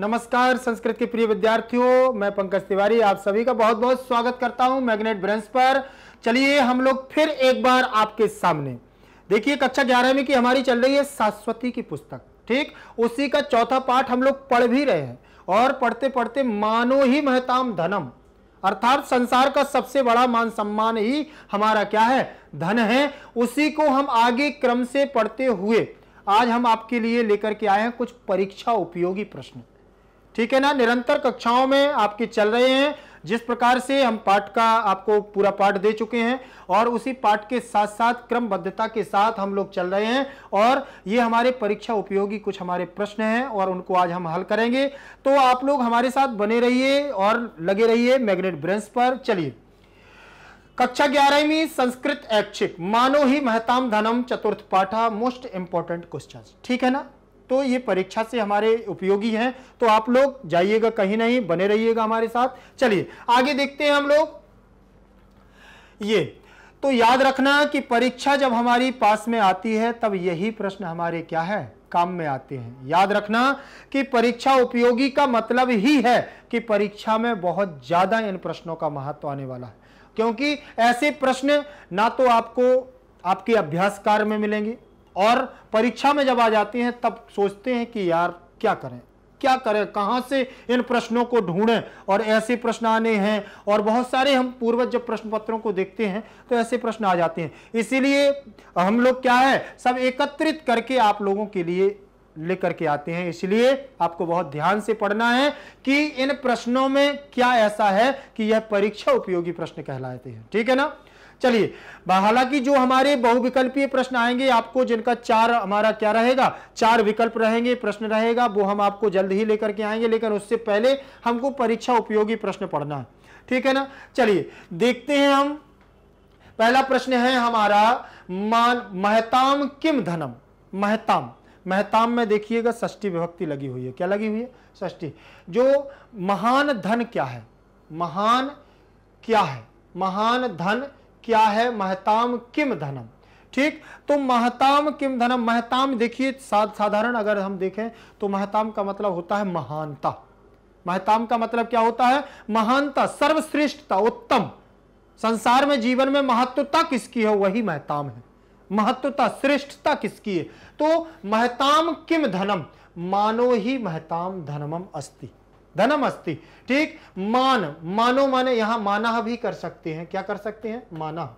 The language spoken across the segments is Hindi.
नमस्कार संस्कृत के प्रिय विद्यार्थियों मैं पंकज तिवारी आप सभी का बहुत बहुत स्वागत करता हूं मैग्नेट ब्रेंच पर चलिए हम लोग फिर एक बार आपके सामने देखिए कक्षा ग्यारह में की हमारी चल रही है सास्वती की पुस्तक ठीक उसी का चौथा पाठ हम लोग पढ़ भी रहे हैं और पढ़ते पढ़ते मानो ही महताम धनम अर्थात संसार का सबसे बड़ा मान सम्मान ही हमारा क्या है धन है उसी को हम आगे क्रम से पढ़ते हुए आज हम आपके लिए लेकर के आए हैं कुछ परीक्षा उपयोगी प्रश्न ठीक है ना निरंतर कक्षाओं में आपके चल रहे हैं जिस प्रकार से हम पाठ का आपको पूरा पाठ दे चुके हैं और उसी पाठ के साथ साथ क्रमबद्धता के साथ हम लोग चल रहे हैं और ये हमारे परीक्षा उपयोगी कुछ हमारे प्रश्न हैं और उनको आज हम हल करेंगे तो आप लोग हमारे साथ बने रहिए और लगे रहिए मैग्नेट ब्रेंस पर चलिए कक्षा ग्यारहवीं संस्कृत ऐच्छिक मानो ही महताम धनम चतुर्थ पाठा मोस्ट इंपॉर्टेंट क्वेश्चन ठीक है ना तो ये परीक्षा से हमारे उपयोगी हैं तो आप लोग जाइएगा कहीं नहीं बने रहिएगा हमारे साथ चलिए आगे देखते हैं हम लोग ये तो याद रखना कि परीक्षा जब हमारी पास में आती है तब यही प्रश्न हमारे क्या है काम में आते हैं याद रखना कि परीक्षा उपयोगी का मतलब ही है कि परीक्षा में बहुत ज़्यादा इन प्रश्नों का महत्व आने वाला है क्योंकि ऐसे प्रश्न ना तो आपको आपके अभ्यास कार्य में मिलेंगे और परीक्षा में जब आ जाते हैं तब सोचते हैं कि यार क्या करें क्या करें कहां से इन प्रश्नों को ढूंढें और ऐसे प्रश्न आने हैं और बहुत सारे हम पूर्वज जब प्रश्न पत्रों को देखते हैं तो ऐसे प्रश्न आ जाते हैं इसीलिए हम लोग क्या है सब एकत्रित करके आप लोगों के लिए लेकर के आते हैं इसलिए आपको बहुत ध्यान से पढ़ना है कि इन प्रश्नों में क्या ऐसा है कि यह परीक्षा उपयोगी प्रश्न कहलाते हैं ठीक है ना चलिए हालांकि जो हमारे बहुविकल्पीय प्रश्न आएंगे आपको जिनका चार हमारा क्या रहेगा चार विकल्प रहेंगे प्रश्न रहेगा वो हम आपको जल्द ही लेकर के आएंगे लेकिन उससे पहले हमको परीक्षा उपयोगी प्रश्न पढ़ना है ठीक है ना चलिए देखते हैं हम पहला प्रश्न है हमारा मान महताम किम धनम महताम महताम में देखिएगा षष्ठी विभक्ति लगी हुई है क्या लगी हुई है षष्ठी जो महान धन क्या है महान क्या है महान धन क्या है महताम किम धनम ठीक तो महताम किम धनम महताम देखिए साधारण अगर हम देखें तो महताम का मतलब होता है महानता महताम का मतलब क्या होता है महानता सर्वश्रेष्ठता उत्तम संसार में जीवन में महत्वता किसकी है वही महताम है महत्वता श्रेष्ठता किसकी है तो महताम किम धनम मानो ही महताम धनमम अस्ति धनम अस्ति ठीक मान मानो माने यहां माना भी कर सकते हैं क्या कर सकते हैं माना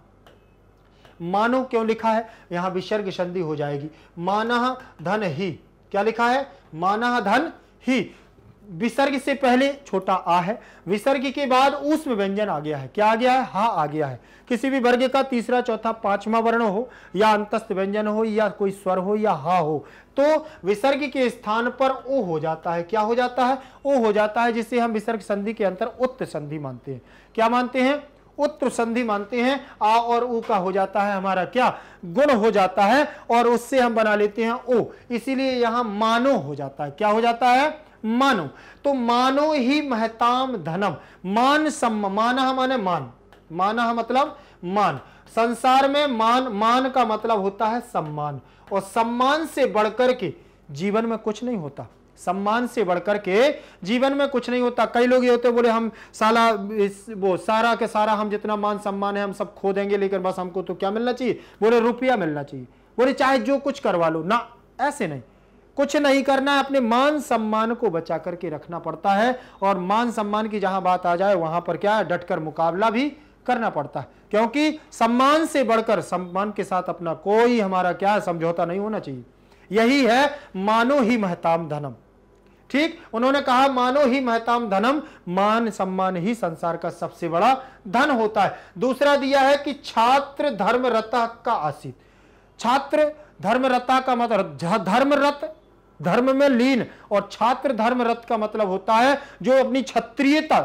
मानो क्यों लिखा है यहां विसर्ग संधि हो जाएगी माना धन ही क्या लिखा है माना धन ही विसर्ग से पहले छोटा आ है विसर्ग के बाद उसमें व्यंजन आ गया है क्या आ गया है हा आ गया है किसी भी वर्ग का तीसरा चौथा पांचवा वर्ण हो या अंतस्थ व्यंजन हो या कोई स्वर हो या हा हो तो विसर्ग के स्थान पर ओ हो जाता है क्या हो जाता है ओ हो जाता है जिसे हम विसर्ग संधि के अंतर उत्त संधि मानते हैं क्या मानते हैं उत्तर संधि मानते हैं आ और ऊ का हो जाता है हमारा क्या गुण हो जाता है और उससे हम बना लेते हैं ओ इसीलिए यहां मानो हो जाता है क्या हो जाता है मानो तो मानो ही महताम धनम मान सम माना माने मान माना मतलब मान संसार में मान मान का मतलब होता है सम्मान और सम्मान से बढ़कर के जीवन में कुछ नहीं होता सम्मान से बढ़कर के जीवन में कुछ नहीं होता कई लोग ये होते बोले हम साला वो सारा के सारा हम जितना मान सम्मान है हम सब खो देंगे लेकिन बस हमको तो क्या मिलना चाहिए बोले रुपया मिलना चाहिए बोले चाहे जो कुछ करवा लो ना ऐसे नहीं कुछ नहीं करना है अपने मान सम्मान को बचा करके रखना पड़ता है और मान सम्मान की जहां बात आ जाए वहां पर क्या डटकर मुकाबला भी करना पड़ता है क्योंकि सम्मान से बढ़कर सम्मान के साथ अपना कोई हमारा क्या समझौता नहीं होना चाहिए यही है मानो ही महताम धनम ठीक उन्होंने कहा मानो ही महताम धनम मान सम्मान ही संसार का सबसे बड़ा धन होता है दूसरा दिया है कि छात्र धर्मरता का आशित छात्र धर्मरता का मतलब धर्मरत धर्म में लीन और छात्र धर्म रथ का मतलब होता है जो अपनी क्षत्रियता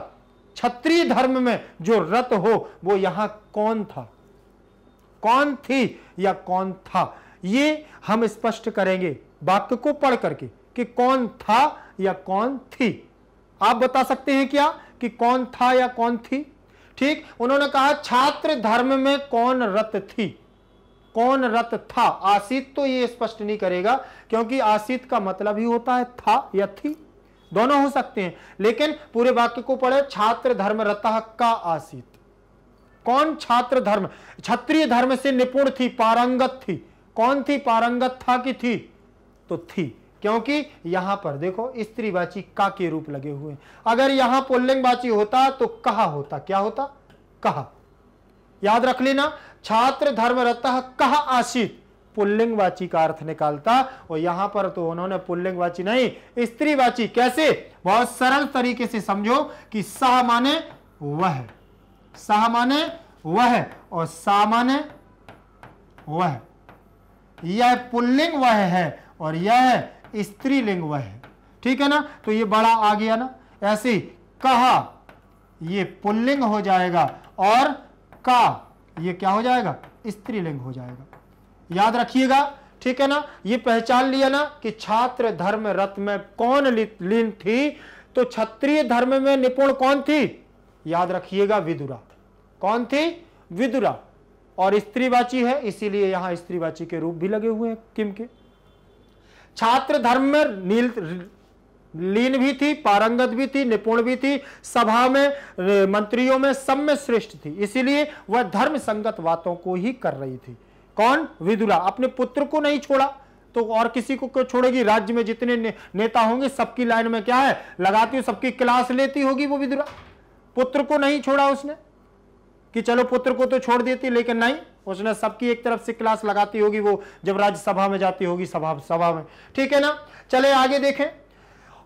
क्षत्रिय धर्म में जो रत हो वो यहां कौन था कौन थी या कौन था ये हम स्पष्ट करेंगे वाक्य को पढ़ करके कि कौन था या कौन थी आप बता सकते हैं क्या कि कौन था या कौन थी ठीक उन्होंने कहा छात्र धर्म में कौन रत थी कौन रत था आसित तो ये स्पष्ट नहीं करेगा क्योंकि आसित का मतलब ही होता है था या थी दोनों हो सकते हैं लेकिन पूरे वाक्य को पढ़े छात्र धर्म रतः का आसित कौन छात्र धर्म क्षत्रिय धर्म से निपुण थी पारंगत थी कौन थी पारंगत था कि थी तो थी क्योंकि यहां पर देखो स्त्रीवाची का के रूप लगे हुए अगर यहां पुल्लिंगवाची होता तो कहा होता क्या होता कहा याद रख लेना छात्र धर्मरत कह आशित पुल्लिंगवाची का अर्थ निकालता और यहां पर तो उन्होंने पुल्लिंगवाची नहीं स्त्रीवाची कैसे बहुत सरल तरीके से समझो कि सह माने वह सह माने वह और सा माने वह यह पुल्लिंग वह है और यह स्त्रीलिंग वह है ठीक है ना तो ये बड़ा आ गया ना ऐसे कहा ये पुल्लिंग हो जाएगा और का ये क्या हो जाएगा स्त्रीलिंग हो जाएगा याद रखिएगा ठीक है ना ये पहचान लिया ना कि छात्र धर्म रत्न में कौन लीन थी तो क्षत्रिय धर्म में निपुण कौन थी याद रखिएगा विदुरा कौन थी विदुरा और स्त्रीवाची है इसीलिए यहां स्त्रीवाची के रूप भी लगे हुए हैं किम के छात्र धर्म में नील लीन भी थी पारंगत भी थी निपुण भी थी सभा में मंत्रियों में सब में श्रेष्ठ थी इसीलिए वह धर्म संगत बातों को ही कर रही थी कौन विदुला अपने पुत्र को नहीं छोड़ा तो और किसी को क्यों छोड़ेगी राज्य में जितने ने, नेता होंगे सबकी लाइन में क्या है लगाती हूं सबकी क्लास लेती होगी वो विदुरा पुत्र को नहीं छोड़ा उसने कि चलो पुत्र को तो छोड़ देती लेकिन नहीं उसने सबकी एक तरफ से क्लास लगाती होगी वो जब राज्यसभा में जाती होगी सभा सभा में ठीक है ना चले आगे देखें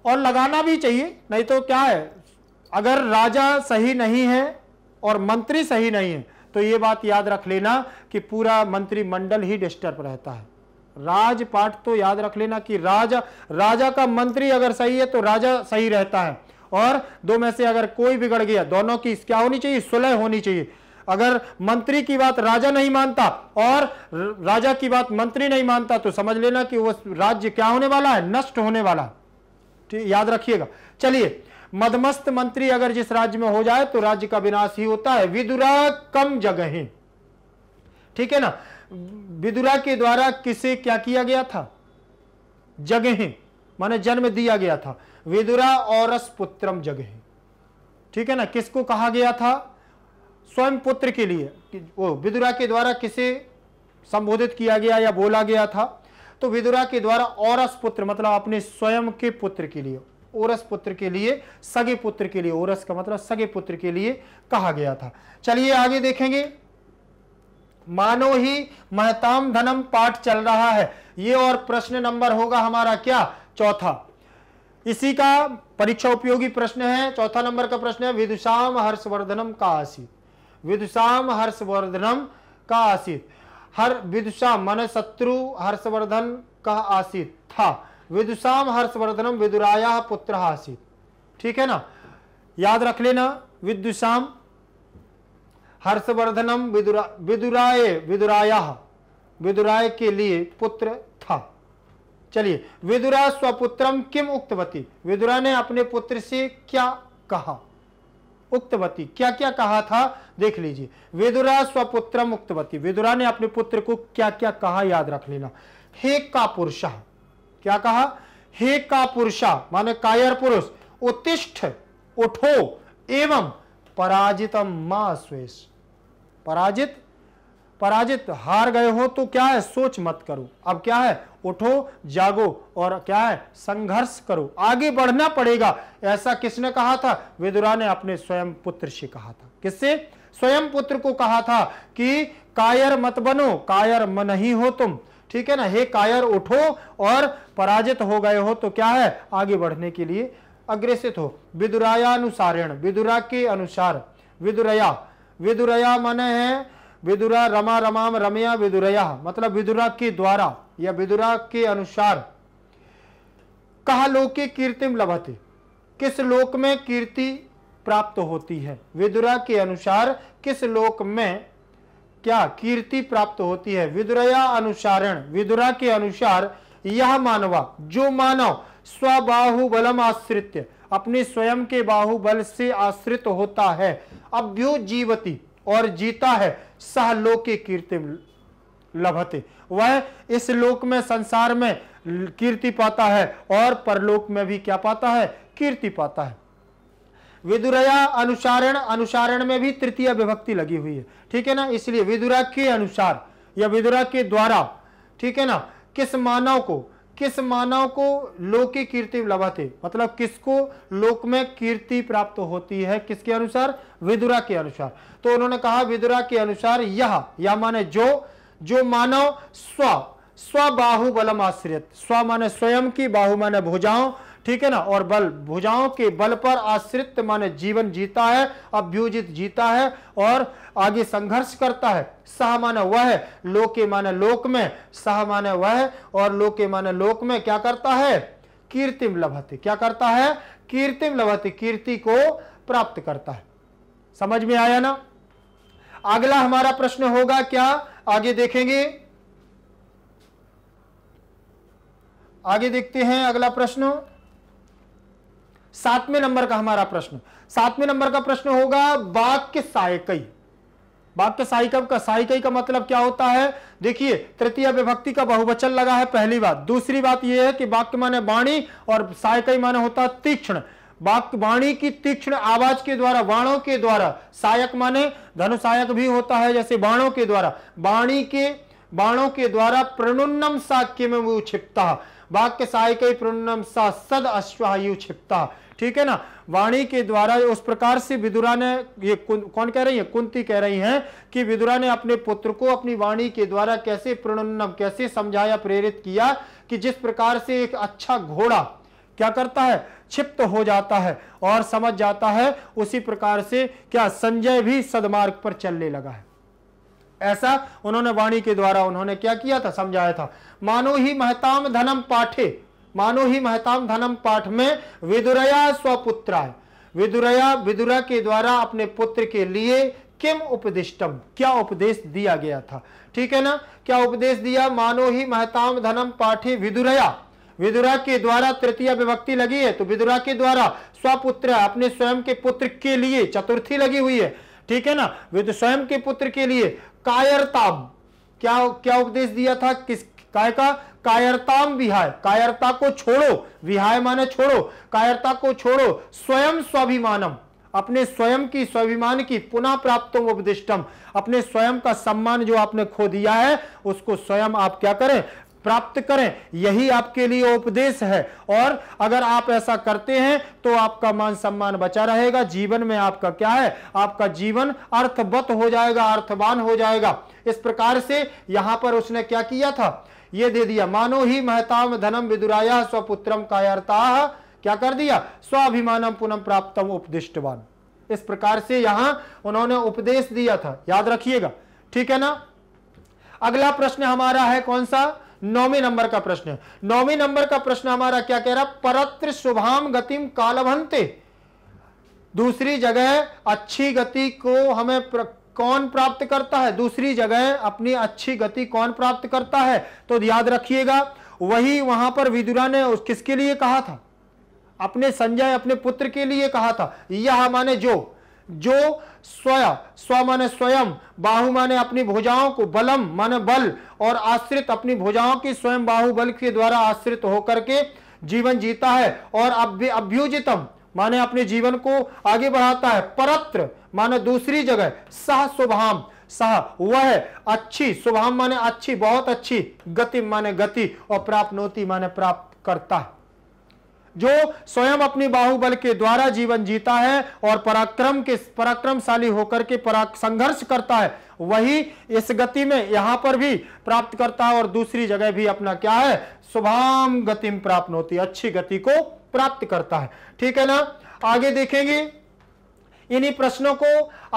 और लगाना भी चाहिए नहीं तो क्या है अगर राजा सही नहीं है और मंत्री सही नहीं है तो ये बात याद रख लेना कि पूरा मंत्रिमंडल ही डिस्टर्ब रहता है राजपाठ तो याद रख लेना कि राजा राजा का मंत्री अगर सही है तो राजा सही रहता है और दो में से अगर कोई बिगड़ गया दोनों की क्या होनी चाहिए सुलह होनी चाहिए अगर मंत्री की बात राजा नहीं मानता और राजा की बात मंत्री नहीं मानता तो समझ लेना कि वो राज्य क्या होने वाला है नष्ट होने वाला है ठीक याद रखिएगा चलिए मदमस्त मंत्री अगर जिस राज्य में हो जाए तो राज्य का विनाश ही होता है विदुरा कम जगह ठीक है ना विदुरा के द्वारा किसे क्या किया गया था जगह माने जन्म दिया गया था विदुरा और पुत्रम जगह ठीक है ना किसको कहा गया था स्वयं पुत्र के लिए वो विदुरा के द्वारा किसे संबोधित किया गया या बोला गया था तो विदुरा के द्वारा औरस पुत्र मतलब अपने स्वयं के पुत्र के लिए ओरस पुत्र के लिए सगे पुत्र के लिए ओरस का मतलब सगे पुत्र के लिए कहा गया था चलिए आगे देखेंगे मानो ही महताम धनम पाठ चल रहा है ये और प्रश्न नंबर होगा हमारा क्या चौथा इसी का परीक्षा उपयोगी प्रश्न है चौथा नंबर का प्रश्न है विदुषाम हर्षवर्धनम का आसित विदुषाम हर्षवर्धनम का आसित हर विदुषा मन शत्रु हर्षवर्धन कह आसित था विदुषाम हर्षवर्धनम विदुराया पुत्र आसित ठीक है ना याद रख लेना विदुषाम हर्षवर्धनम विदुरा विदुराय विदुराया विदुराय के लिए पुत्र था चलिए विदुरा स्वपुत्रम किम उक्तवती विदुरा ने अपने पुत्र से क्या कहा उक्तवती क्या क्या कहा था देख लीजिए वेदुरा स्वपुत्र उक्तवती वेदुरा ने अपने पुत्र को क्या क्या कहा याद रख लेना हे का पुरुषा क्या कहा हे का पुरुषा माने कायर पुरुष उत्तिष्ठ उठो एवं पराजितम मा स्वेश पराजित पराजित हार गए हो तो क्या है सोच मत करो अब क्या है उठो जागो और क्या है संघर्ष करो आगे बढ़ना पड़ेगा ऐसा किसने कहा था विदुरा ने अपने स्वयं पुत्र से कहा था किससे स्वयं पुत्र को कहा था कि कायर मत बनो कायर मन ही हो तुम ठीक है ना हे कायर उठो और पराजित हो गए हो तो क्या है आगे बढ़ने के लिए अग्रसित हो विदुराया विदुरा के अनुसार विदुरया विदुरया मन है विदुरा रमा रमाम रमया विदुरया मतलब विदुरा के द्वारा या विदुरा के अनुसार कहा लोके कीर्तिम लभते किस लोक में कीर्ति प्राप्त होती है विदुरा के अनुसार किस लोक में क्या कीर्ति प्राप्त होती है विदुरया अनुसारण विदुरा के अनुसार यह मानवा जो मानव स्वबाहु बलम आश्रित अपने स्वयं के बाहुबल से आश्रित होता है अभ्यु जीवती और जीता है सहलोके कीर्ति लभते वह इस लोक में संसार में कीर्ति पाता है और परलोक में भी क्या पाता है कीर्ति पाता है विदुरया अनुसारण अनुसारण में भी तृतीय विभक्ति लगी हुई है ठीक है ना इसलिए विदुरा के अनुसार या विदुरा के द्वारा ठीक है ना किस मानव को किस मानव को लोक कीर्ति लभते मतलब किसको लोक में कीर्ति प्राप्त होती है किसके अनुसार विदुरा के अनुसार तो उन्होंने कहा विदुरा के अनुसार यह या माने जो जो मानव स्व स्वबाहु बलम आश्रित स्व माने स्वयं की बाहु माने भुजाओं ठीक है ना और बल भुजाओं के बल पर आश्रित मन जीवन जीता है अभ्युजित जीता है और आगे संघर्ष करता है सह मान वह लोके मान लोक में सह मान वह और लोके मान लोक में क्या करता है कीर्तिम लभते क्या करता है कीर्तिम लभते कीर्ति को प्राप्त करता है समझ में आया ना अगला हमारा प्रश्न होगा क्या आगे देखेंगे आगे देखते हैं अगला प्रश्न सातवें नंबर का हमारा प्रश्न सातवें नंबर का प्रश्न होगा वाक्य सायकई वाक्य सायिका का सायिकई का मतलब क्या होता है देखिए तृतीय विभक्ति का बहुवचन लगा है पहली बात दूसरी बात यह है कि वाक्य माने वाणी और सायकई माने होता है तीक्ष्ण वाक्य वाणी की तीक्ष्ण आवाज के द्वारा वाणों के द्वारा सायक माने धनुषायक भी होता है जैसे बाणों के द्वारा वाणी के बाणों के द्वारा प्रणुन्नम साक्य में वो छिपता वाक्य सायिक प्रणम सा सद अश्वायु छिपता ठीक है ना वाणी के द्वारा उस प्रकार से विदुरा ने ये कौन कह रही है कुंती कह रही हैं कि विदुरा ने अपने पुत्र को अपनी वाणी के द्वारा कैसे प्रणनम कैसे समझाया प्रेरित किया कि जिस प्रकार से एक अच्छा घोड़ा क्या करता है क्षिप्त हो जाता है और समझ जाता है उसी प्रकार से क्या संजय भी सदमार्ग पर चलने लगा है ऐसा उन्होंने वाणी के द्वारा उन्होंने क्या किया था समझाया था मानो ही महताम धनम पाठे मानो ही महताम धनम पाठ में विदुरया स्वपुत्राय विदुरया विदुरा के द्वारा अपने पुत्र के लिए किम उपदिष्टम क्या उपदेश दिया गया था ठीक है ना क्या उपदेश दिया मानो ही महताम धनम पाठे विदुरया विदुरा के द्वारा तृतीय विभक्ति लगी है तो विदुरा के द्वारा स्वपुत्र अपने स्वयं के पुत्र के लिए चतुर्थी लगी हुई है ठीक है ना वे तो स्वयं के पुत्र के लिए कायरता क्या क्या उपदेश दिया था किस काय का कायरताम विहाय कायरता को छोड़ो विहाय माने छोड़ो कायरता को छोड़ो स्वयं स्वाभिमानम अपने स्वयं की स्वाभिमान की पुनः प्राप्त उपदिष्टम अपने स्वयं का सम्मान जो आपने खो दिया है उसको स्वयं आप क्या करें प्राप्त करें यही आपके लिए उपदेश है और अगर आप ऐसा करते हैं तो आपका मान सम्मान बचा रहेगा जीवन में आपका क्या है आपका जीवन अर्थवत हो जाएगा अर्थवान हो जाएगा इस प्रकार से यहां पर उसने क्या किया था ये दे दिया मानो ही महताम धनम विदुराया स्वपुत्रम कायरता क्या कर दिया स्वाभिमान पुनम प्राप्तम उपदिष्टवान इस प्रकार से यहां उन्होंने उपदेश दिया था याद रखिएगा ठीक है ना अगला प्रश्न हमारा है कौन सा नौवे नंबर का प्रश्न नौवे नंबर का प्रश्न हमारा क्या कह रहा परत्र शुभाम गतिम कालभंते दूसरी जगह अच्छी गति को हमें प्र... कौन प्राप्त करता है दूसरी जगह अपनी अच्छी गति कौन प्राप्त करता है तो याद रखिएगा वही वहां पर विदुरा ने उस किसके लिए कहा था अपने संजय अपने पुत्र के लिए कहा था यह माने जो जो स्वयं स्व माने स्वयं बाहु माने अपनी भुजाओं को बलम माने बल और आश्रित अपनी भुजाओं की स्वयं बाहु बल के द्वारा आश्रित होकर के जीवन जीता है और अभ्युजितम माने अपने जीवन को आगे बढ़ाता है परत्र माने दूसरी जगह सह शुभाम सह वह अच्छी शुभाम माने अच्छी बहुत अच्छी गति माने गति और प्राप्त नोती माने प्राप्त करता है जो स्वयं अपने बाहुबल के द्वारा जीवन जीता है और पराक्रम के पराक्रमशाली होकर के संघर्ष करता है वही इस गति में यहां पर भी प्राप्त करता है और दूसरी जगह भी अपना क्या है शुभाम गति प्राप्त होती है अच्छी गति को प्राप्त करता है ठीक है ना आगे देखेंगे इन्हीं प्रश्नों को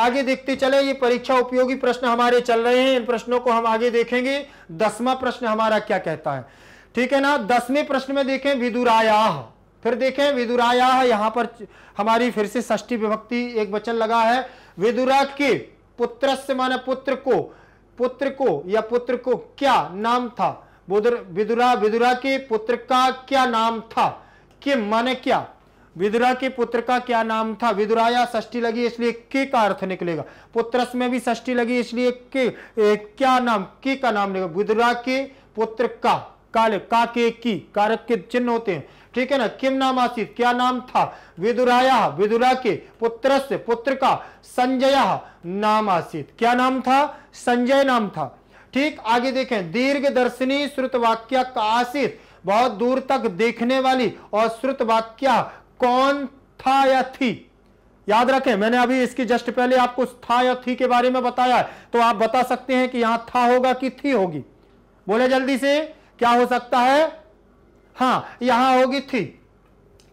आगे देखते चले ये परीक्षा उपयोगी प्रश्न हमारे चल रहे हैं इन प्रश्नों को हम आगे देखेंगे दसवा प्रश्न हमारा क्या कहता है ठीक है ना दसवें प्रश्न में देखें विदुराया फिर देखें विदुराया यहां पर हमारी फिर से ष्टी विभक्ति एक वचन लगा है विदुरा के पुत्र से माने पुत्र को पुत्र को या पुत्र को क्या नाम था विदुरा विदुरा के पुत्र का क्या नाम था कि माने क्या विदुरा के पुत्र का क्या नाम था विदुराया षष्टी लगी इसलिए के का अर्थ निकलेगा पुत्रस में भी षष्टी लगी इसलिए के ए, क्या नाम के का नाम निकलेगा विदुरा के पुत्र का काले का के की कारक के चिन्ह होते हैं ठीक है ना किम नाम आसित क्या नाम था विदुराया विदुरा के पुत्र से पुत्र का संजय नाम आसित क्या नाम था संजय नाम था ठीक आगे देखें दीर्घ दर्शनी श्रुत वाक्य का आसित बहुत दूर तक देखने वाली और श्रुत वाक्य कौन था या थी याद रखें मैंने अभी इसकी जस्ट पहले आपको था या थी के बारे में बताया तो आप बता सकते हैं कि यहां था होगा कि थी होगी बोले जल्दी से क्या हो सकता है हाँ यहां होगी थी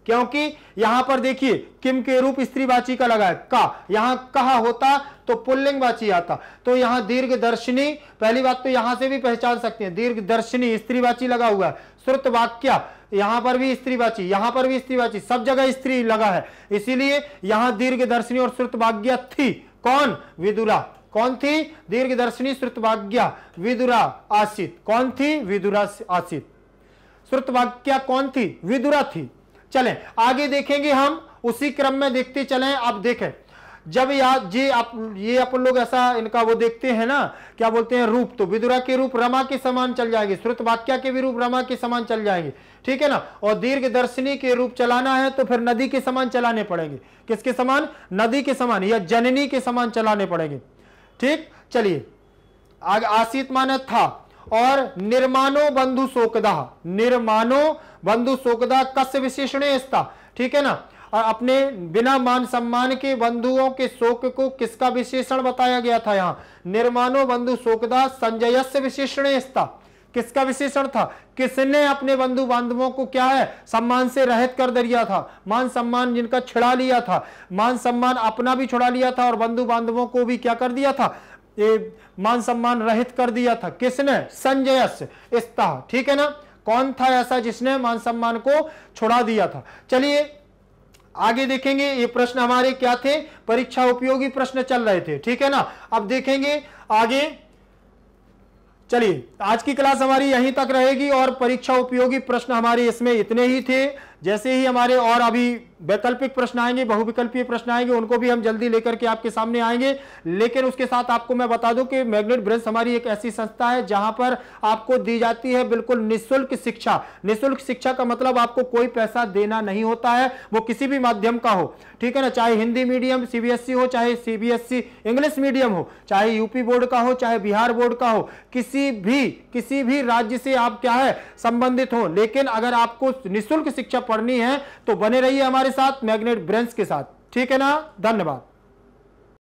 क्योंकि यहां पर देखिए किम के रूप स्त्रीवाची का लगा है का यहां कहा होता तो वाची आता तो यहां दीर्घ दर्शनी पहली बात तो यहां से भी पहचान सकते हैं दीर्घ दर्शनी स्त्रीवाची लगा हुआ है श्रुत वाक्य यहां पर भी स्त्रीवाची यहां पर भी स्त्रीवाची सब जगह स्त्री लगा है इसीलिए यहां दीर्घ दर्शनी और श्रुतवाग्य थी कौन विदुरा कौन थी दीर्घ श्रुत श्रुतवाग्य विदुरा आसित कौन थी विदुरा आसित श्रुत वाक्या कौन थी विदुरा थी चलें आगे देखेंगे हम उसी क्रम में देखते चलें आप देखें जब या ये आप ये अपन लोग ऐसा इनका वो देखते हैं ना क्या बोलते हैं रूप तो विदुरा के रूप रमा के समान चल जाएंगे श्रुत वाक्या के भी रूप रमा के समान चल जाएंगे ठीक है ना और दीर्घ दर्शनी के रूप चलाना है तो फिर नदी के समान चलाने पड़ेंगे किसके समान नदी के समान या जननी के समान चलाने पड़ेंगे ठीक चलिए आगे आसित माने था और निर्माणो बंधु शोकदाह निर्माणो बंधु शोकदा कस्य विशेषणेस्ता ठीक है ना और अपने बिना मान सम्मान के बंधुओं के शोक को किसका विशेषण बताया गया था यहाँ निर्माणो बंधु शोकदा संजयस्य विशेषणेस्ता किसका विशेषण था किसने अपने बंधु बांधवों को क्या है सम्मान से रहित कर दिया था मान सम्मान जिनका छिड़ा लिया था मान सम्मान अपना भी छुड़ा लिया था और बंधु बांधवों को भी क्या कर दिया था ये मान सम्मान रहित कर दिया था किसने संजयस ठीक है ना कौन था ऐसा जिसने मान सम्मान को छोड़ा दिया था चलिए आगे देखेंगे ये प्रश्न हमारे क्या थे परीक्षा उपयोगी प्रश्न चल रहे थे ठीक है ना अब देखेंगे आगे चलिए आज की क्लास हमारी यहीं तक रहेगी और परीक्षा उपयोगी प्रश्न हमारे इसमें इतने ही थे जैसे ही हमारे और अभी वैकल्पिक प्रश्न आएंगे बहुविकल्पीय प्रश्न आएंगे उनको भी हम जल्दी लेकर के आपके सामने आएंगे लेकिन उसके साथ आपको मैं बता दूं कि मैग्नेट ब्रेंस हमारी एक ऐसी संस्था है जहां पर आपको दी जाती है बिल्कुल निःशुल्क शिक्षा निःशुल्क शिक्षा का मतलब आपको कोई पैसा देना नहीं होता है वो किसी भी माध्यम का हो ठीक है ना चाहे हिंदी मीडियम सीबीएसई e हो चाहे सीबीएसई इंग्लिश मीडियम हो चाहे यूपी बोर्ड का हो चाहे बिहार बोर्ड का हो किसी भी किसी भी राज्य से आप क्या है संबंधित हो लेकिन अगर आपको निःशुल्क शिक्षा पढ़नी है तो बने रहिए हमारे साथ मैग्नेट ब्रेंच के साथ ठीक है ना धन्यवाद